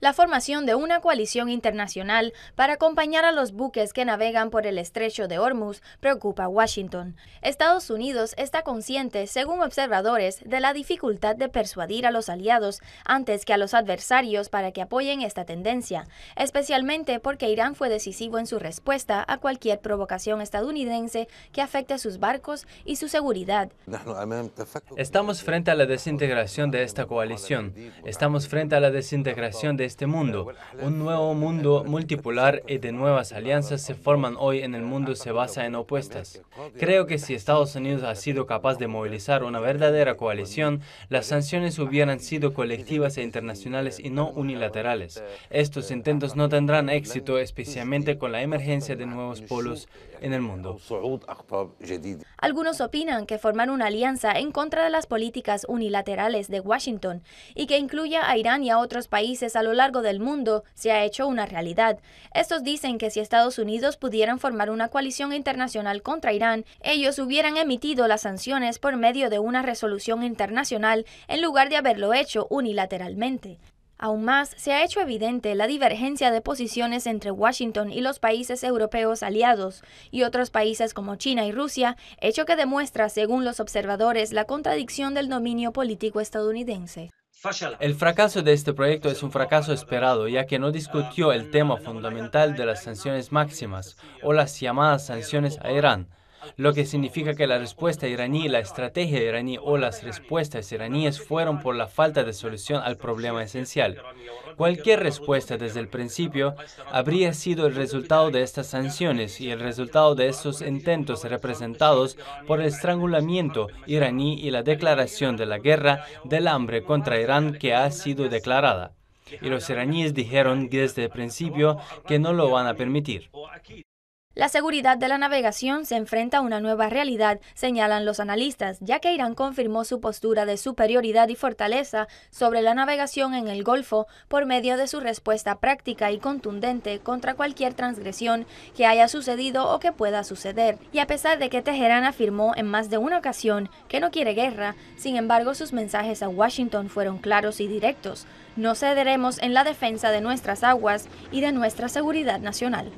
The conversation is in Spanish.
la formación de una coalición internacional para acompañar a los buques que navegan por el estrecho de Hormuz preocupa a Washington. Estados Unidos está consciente, según observadores, de la dificultad de persuadir a los aliados antes que a los adversarios para que apoyen esta tendencia, especialmente porque Irán fue decisivo en su respuesta a cualquier provocación estadounidense que afecte a sus barcos y su seguridad. Estamos frente a la desintegración de esta coalición. Estamos frente a la desintegración de este mundo. Un nuevo mundo multipolar y de nuevas alianzas se forman hoy en el mundo se basa en opuestas. Creo que si Estados Unidos ha sido capaz de movilizar una verdadera coalición, las sanciones hubieran sido colectivas e internacionales y no unilaterales. Estos intentos no tendrán éxito, especialmente con la emergencia de nuevos polos en el mundo. Algunos opinan que formar una alianza en contra de las políticas unilaterales de Washington y que incluya a Irán y a otros países a lo largo largo del mundo se ha hecho una realidad. Estos dicen que si Estados Unidos pudieran formar una coalición internacional contra Irán, ellos hubieran emitido las sanciones por medio de una resolución internacional en lugar de haberlo hecho unilateralmente. Aún más, se ha hecho evidente la divergencia de posiciones entre Washington y los países europeos aliados y otros países como China y Rusia, hecho que demuestra, según los observadores, la contradicción del dominio político estadounidense. El fracaso de este proyecto es un fracaso esperado, ya que no discutió el tema fundamental de las sanciones máximas o las llamadas sanciones a Irán lo que significa que la respuesta iraní, la estrategia iraní o las respuestas iraníes fueron por la falta de solución al problema esencial. Cualquier respuesta desde el principio habría sido el resultado de estas sanciones y el resultado de estos intentos representados por el estrangulamiento iraní y la declaración de la guerra del hambre contra Irán que ha sido declarada. Y los iraníes dijeron desde el principio que no lo van a permitir. La seguridad de la navegación se enfrenta a una nueva realidad, señalan los analistas, ya que Irán confirmó su postura de superioridad y fortaleza sobre la navegación en el Golfo por medio de su respuesta práctica y contundente contra cualquier transgresión que haya sucedido o que pueda suceder. Y a pesar de que Teherán afirmó en más de una ocasión que no quiere guerra, sin embargo sus mensajes a Washington fueron claros y directos. No cederemos en la defensa de nuestras aguas y de nuestra seguridad nacional.